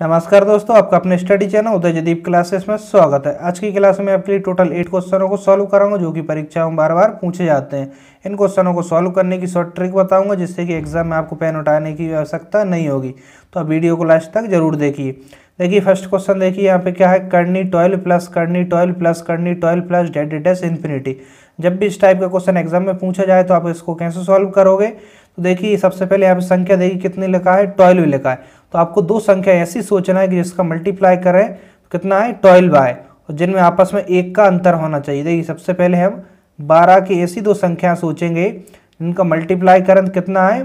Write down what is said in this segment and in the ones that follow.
नमस्कार दोस्तों आपका अपने study channel Uday Jagdeep classes में स्वागत है आज की क्लास में आपके लिए टोटल एट क्वेश्चनों को सॉल्व कराऊंगा जो कि परीक्षा में बार बार पूछे जाते हैं इन क्वेश्चनों को सॉल्व करने की शॉर्ट ट्रिक बताऊंगा जिससे कि एग्जाम में आपको पेन उठाने की आवश्यकता नहीं होगी तो आप वीडियो को लास्ट तक जरूर देखिए देखिए फर्स्ट क्वेश्चन देखिए यहाँ पे क्या है करनी ट्वेल्व प्लस करनी ट्वेल्व प्लस करनी ट्वेल्व प्लस डेड डेस इन्फिनिटी जब भी इस टाइप का क्वेश्चन एग्जाम में पूछा जाए तो आप इसको कैसे सॉल्व करोगे तो देखिए सबसे पहले यहाँ पे संख्या देखिए कितनी लिखा है ट्वेल्व लिखा है तो आपको दो संख्या ऐसी सोचना है कि जिसका मल्टीप्लाई करें तो कितना है ट्वेल्व आए और जिनमें आपस में एक का अंतर होना चाहिए देखिए सबसे पहले हम बारह की ऐसी दो संख्या सोचेंगे जिनका मल्टीप्लाई करें तो कितना है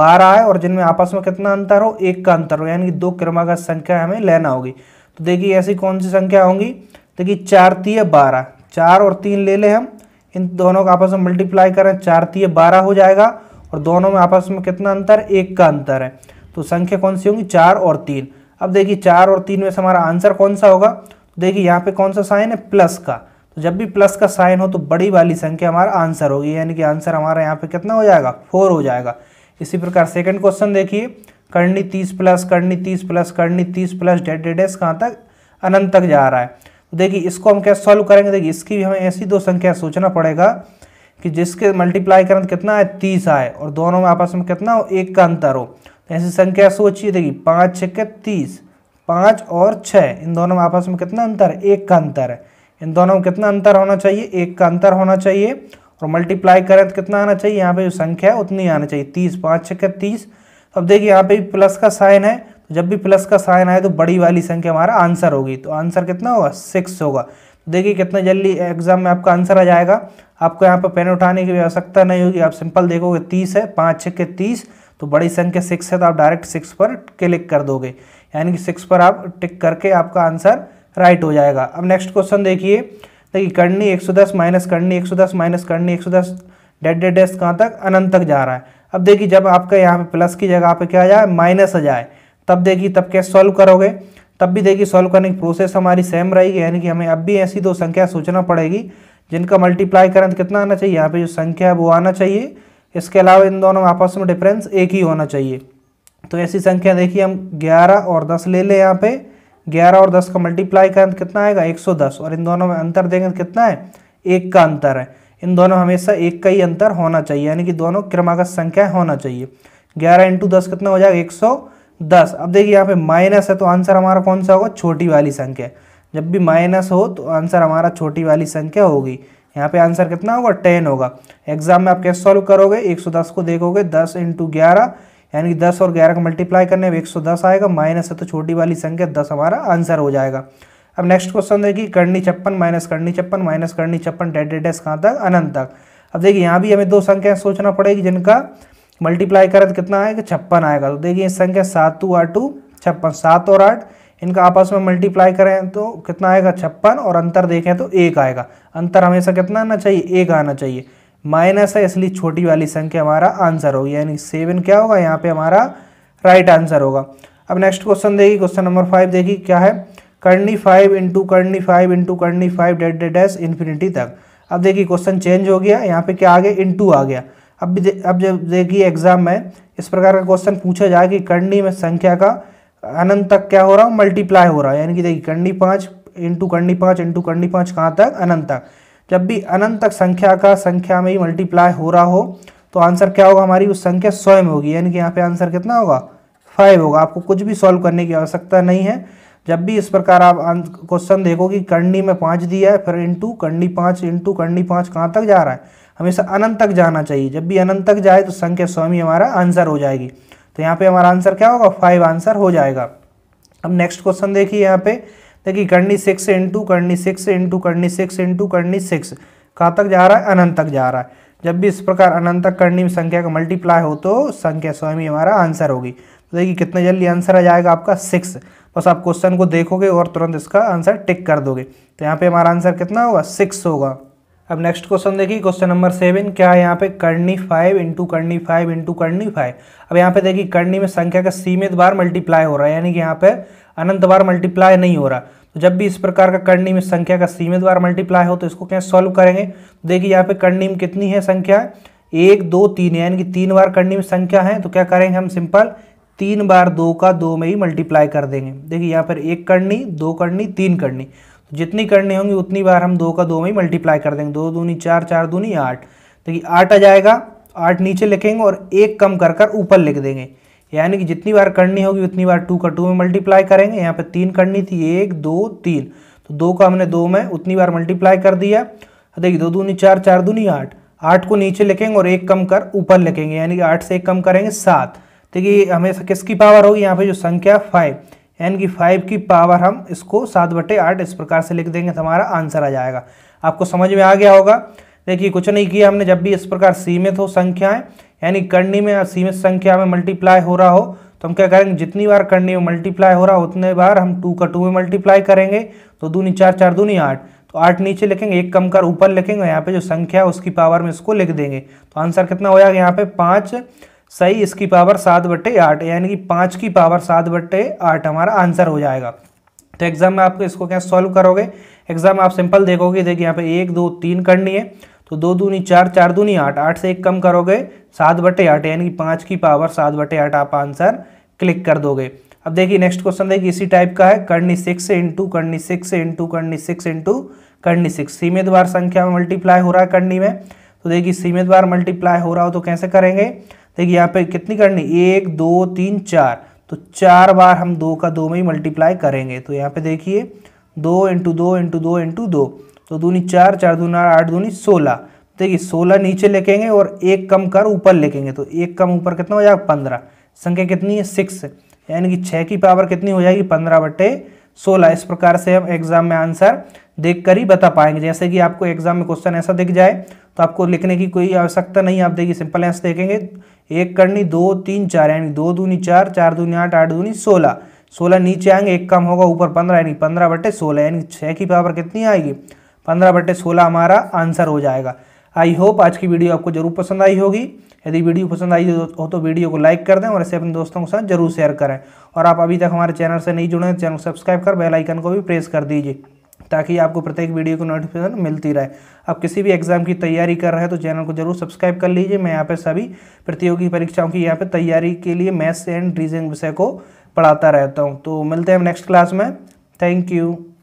बारह आए और जिनमें आपस में कितना अंतर हो एक का अंतर हो यानी कि दो क्रमागत संख्या हमें लेना होगी तो देखिए ऐसी कौन सी संख्या होंगी देखिए चार तीय बारह चार और तीन ले लें हम इन दोनों का आपस में मल्टीप्लाई करें चार तीय बारह हो जाएगा और दोनों में आपस में कितना अंतर एक का अंतर है तो संख्या कौन सी होंगी चार और तीन अब देखिए चार और तीन में से हमारा आंसर कौन सा होगा तो देखिए यहाँ पे कौन सा साइन है प्लस का तो जब भी प्लस का साइन हो तो बड़ी वाली संख्या हमारा आंसर होगी यानी कि आंसर हमारा यहाँ पे कितना हो जाएगा फोर हो जाएगा इसी प्रकार सेकंड क्वेश्चन देखिए करनी तीस प्लस करनी तीस प्लस करनी तीस प्लस डेड एस कहाँ तक अनंत तक जा रहा है तो देखिए इसको हम क्या सॉल्व करेंगे देखिए इसकी भी हमें ऐसी दो संख्या सोचना पड़ेगा कि जिसके मल्टीप्लाई करंट कितना है तीस आए और दोनों में आपस में कितना हो एक का अंतर हो ऐसी संख्या सोचिए देखिए पाँच छः के तीस पाँच और छः इन दोनों में आपस में कितना अंतर है एक का अंतर है इन दोनों में कितना अंतर होना चाहिए एक का अंतर होना चाहिए और मल्टीप्लाई करें तो कितना आना चाहिए यहाँ पे जो संख्या है उतनी आना चाहिए तीस पाँच छः के तीस तो अब देखिए यहाँ पे प्लस का साइन है तो जब भी प्लस का साइन आए तो बड़ी वाली संख्या हमारा आंसर होगी तो आंसर कितना होगा सिक्स होगा तो देखिए कितना जल्दी एग्जाम में आपका आंसर आ जाएगा आपको यहाँ पर पेन उठाने की आवश्यकता नहीं होगी आप सिंपल देखोगे तीस है पाँच छः के तीस तो बड़ी संख्या सिक्स है तो आप डायरेक्ट सिक्स पर क्लिक कर दोगे यानी कि सिक्स पर आप टिक करके आपका आंसर राइट हो जाएगा अब नेक्स्ट क्वेश्चन देखिए देखिए करनी एक सौ दस माइनस करनी एक सौ दस माइनस करनी एक सौ दस डेड डेड डेस्ट कहाँ तक अनंत तक जा रहा है अब देखिए जब आपका यहाँ पे प्लस की जगह पे क्या आ जाए माइनस आ जाए तब देखिए तब कैसे सॉल्व करोगे तब भी देखिए सॉल्व करने की प्रोसेस हमारी सेम रहेगी यानी कि हमें अब भी ऐसी दो संख्या सोचना पड़ेगी जिनका मल्टीप्लाई करें तो कितना आना चाहिए यहाँ पे जो संख्या है वो आना चाहिए इसके अलावा इन दोनों आपस में डिफरेंस एक ही होना चाहिए तो ऐसी संख्या देखिए हम 11 और 10 ले लें यहाँ पे 11 और 10 का मल्टीप्लाई करें तो कितना आएगा 110 और इन दोनों में अंतर देंगे तो कितना है एक का अंतर है इन दोनों हमेशा एक का ही अंतर होना चाहिए यानी कि दोनों क्रमागत संख्या होना चाहिए ग्यारह इंटू दस कितना हो जाएगा एक सौ दस अब देखिए यहाँ पे माइनस है तो आंसर हमारा कौन सा होगा छोटी वाली संख्या जब भी माइनस हो तो आंसर हमारा छोटी वाली संख्या होगी यहाँ पे आंसर कितना होगा टेन होगा एग्जाम में आप कैसे सॉल्व करोगे 110 को देखोगे 10 इंटू ग्यारह यानी कि 10 और 11 का मल्टीप्लाई करने में 110 आएगा माइनस है तो छोटी वाली संख्या 10 हमारा आंसर हो जाएगा अब नेक्स्ट क्वेश्चन देखिए करनी छप्पन माइनस करनी छप्पन माइनस करनी छप्पन डेड एस कहाँ तक अनंत तक अब देखिए यहाँ भी हमें दो संख्याएं सोचना पड़ेगी जिनका मल्टीप्लाई करें तो कितना आएगा छप्पन आएगा तो देखिए संख्या सात टू आठ टू छप्पन सात और आठ इनका आपस में मल्टीप्लाई करें तो कितना आएगा छप्पन और अंतर देखें तो एक आएगा अंतर हमेशा कितना आना चाहिए एक आना चाहिए माइनस है इसलिए छोटी वाली संख्या हमारा आंसर होगी यानी सेवन क्या होगा यहाँ पे हमारा राइट आंसर होगा अब नेक्स्ट क्वेश्चन देखिए क्वेश्चन नंबर फाइव देखिए क्या है करनी फाइव इंटू करनी फाइव इंटू करनी फाइव डेड डेड एस इन्फिनिटी तक अब देखिए क्वेश्चन चेंज हो गया यहाँ पे क्या आ गया इंटू आ गया अब भी अब जब देखिए एग्जाम में इस प्रकार का क्वेश्चन पूछा जाए कि करनी में संख्या का अनंत तक क्या हो रहा है मल्टीप्लाई हो रहा है यानी कि देखिए कंडी पाँच इंटू कंडी पाँच इंटू कंडी पाँच कहाँ तक अनंत तक जब भी अनंत तक संख्या का संख्या में ही मल्टीप्लाई हो रहा हो तो आंसर क्या होगा हमारी उस संख्या स्वयं होगी यानी कि यहाँ पे आंसर कितना होगा फाइव होगा आपको कुछ भी सॉल्व करने की आवश्यकता नहीं है जब भी इस प्रकार आप क्वेश्चन देखो कि कंडी में पाँच दिया है फिर इंटू कंडी पाँच इंटू कंडी पाँच कहाँ तक जा रहा है हमेशा अनंत तक जाना चाहिए जब भी अनंत तक जाए तो संख्या स्वयं ही हमारा आंसर हो जाएगी तो यहाँ पे हमारा आंसर क्या होगा फाइव आंसर हो जाएगा अब नेक्स्ट क्वेश्चन देखिए यहाँ पे देखिए करनी सिक्स इंटू करनी सिक्स इंटू करनी सिक्स इंटू करनी सिक्स कहाँ तक जा रहा है अनंत तक जा रहा है जब भी इस प्रकार अनंत तक करनी संख्या का मल्टीप्लाई हो तो संख्या स्वयं ही हमारा आंसर होगी तो देखिए कितना जल्दी आंसर आ जाएगा आपका सिक्स बस आप क्वेश्चन को देखोगे और तुरंत इसका आंसर टिक कर दोगे तो यहाँ पे हमारा आंसर कितना होगा सिक्स होगा अब नेक्स्ट क्वेश्चन देखिए क्वेश्चन नंबर सेवन क्या है यहाँ पे करनी फाइव इंटू करनी फाइव इंटू करनी फाइव अब यहाँ पे देखिए करनी में संख्या का सीमित बार मल्टीप्लाई हो रहा है यानी कि यहाँ पे अनंत बार मल्टीप्लाई नहीं हो रहा तो जब भी इस प्रकार का करनी में संख्या का सीमित बार मल्टीप्लाई हो तो इसको क्या सॉल्व करेंगे तो देखिए यहाँ पे करनी में कितनी है संख्या एक दो तीन यानी कि तीन बार करनी में संख्या है तो क्या करेंगे हम सिंपल तीन बार दो का दो में ही मल्टीप्लाई कर देंगे देखिए यहाँ पर एक करनी दो करनी तीन करनी जितनी करनी होंगी उतनी बार हम दो का दो में ही मल्टीप्लाई कर देंगे दो दूनी चार चार दूनी आठ तो ये आठ आ जाएगा आठ नीचे लिखेंगे और एक कम कर कर ऊपर लिख देंगे यानी कि जितनी बार करनी होगी उतनी बार टू का टू में मल्टीप्लाई करेंगे यहाँ पे तीन करनी थी एक दो तीन तो दो का हमने दो में उतनी बार मल्टीप्लाई कर दिया देखिए दो दूनी चार चार दूनी आठ आठ को नीचे लिखेंगे और एक कम कर ऊपर लिखेंगे यानी कि आठ से एक कम करेंगे सात देखिए हमेशा किसकी पावर होगी यहाँ पे जो संख्या फाइव एन की फाइव की पावर हम इसको सात बटे आठ इस प्रकार से लिख देंगे तो हमारा आंसर आ जाएगा आपको समझ में आ गया होगा देखिए कुछ नहीं किया हमने जब भी इस प्रकार सीमित हो संख्याएं यानी करनी में या सीमित संख्या में मल्टीप्लाई हो रहा हो तो हम क्या करेंगे जितनी बार करनी में मल्टीप्लाई हो रहा हो उतने बार हम टू का टू में मल्टीप्लाई करेंगे तो दूनी चार चार दूनी आठ तो आठ नीचे लिखेंगे एक कम कर ऊपर लिखेंगे यहाँ पे जो संख्या है उसकी पावर में इसको लिख देंगे तो आंसर कितना हो जाएगा यहाँ पे पाँच सही इसकी पावर सात बट्टे आठ यानी कि पाँच की पावर सात बट्टे आठ हमारा आंसर हो जाएगा तो एग्ज़ाम में आप इसको क्या सॉल्व करोगे एग्ज़ाम आप सिंपल देखोगे देखिए यहाँ पे एक दो तीन करनी है तो दो दूनी चार चार दूनी आठ आठ से एक कम करोगे सात बटे आठ यानी कि पाँच की पावर सात बटे आठ आप आंसर क्लिक कर दोगे अब देखिए नेक्स्ट क्वेश्चन देखिए इसी टाइप का है करनी सिक्स इंटू करनी सिक्स इंटू करनी सिक्स इंटू करनी सिक्स सीमित बार संख्या में मल्टीप्लाई हो रहा है करनी में तो देखिए सीमित बार मल्टीप्लाई हो रहा हो तो कैसे करेंगे देखिए यहाँ पे कितनी करनी एक दो तीन चार तो चार बार हम दो का दो में ही मल्टीप्लाई करेंगे तो यहाँ पे देखिए दो इंटू दो इंटू दो इंटू दो तो दूनी चार चार दूनी आठ दूनी सोलह देखिए सोलह नीचे लिखेंगे और एक कम कर ऊपर लिखेंगे तो एक कम ऊपर कितना हो जाएगा पंद्रह संख्या कितनी है सिक्स यानी कि छः की पावर कितनी हो जाएगी पंद्रह बटे सोलह इस प्रकार से हम एग्जाम में आंसर देख कर ही बता पाएंगे जैसे कि आपको एग्जाम में क्वेश्चन ऐसा दिख जाए तो आपको लिखने की कोई आवश्यकता नहीं आप देखिए सिंपल ऐसे देखेंगे एक करनी दो तीन चार यानी दो दूनी चार चार दूनी आठ आठ दूनी सोलह सोलह नीचे आएंगे एक कम होगा ऊपर पंद्रह यानी पंद्रह बटे सोलह यानी छः की पावर कितनी आएगी पंद्रह बटे सोलह हमारा आंसर हो जाएगा आई होप आज की वीडियो आपको जरूर पसंद आई होगी यदि वीडियो पसंद आई हो तो वीडियो को लाइक कर दें और इसे अपने दोस्तों के साथ जरूर शेयर करें और आप अभी तक हमारे चैनल से नहीं जुड़े हैं तो चैनल सब्सक्राइब कर बेल आइकन को भी प्रेस कर दीजिए ताकि आपको प्रत्येक वीडियो की नोटिफिकेशन मिलती रहे आप किसी भी एग्ज़ाम की तैयारी कर रहे हैं तो चैनल को जरूर सब्सक्राइब कर लीजिए मैं यहाँ पे सभी प्रतियोगी परीक्षाओं की यहाँ पर तैयारी के लिए मैथ्स एंड रीजनिंग विषय को पढ़ाता रहता हूँ तो मिलते हैं नेक्स्ट क्लास में थैंक यू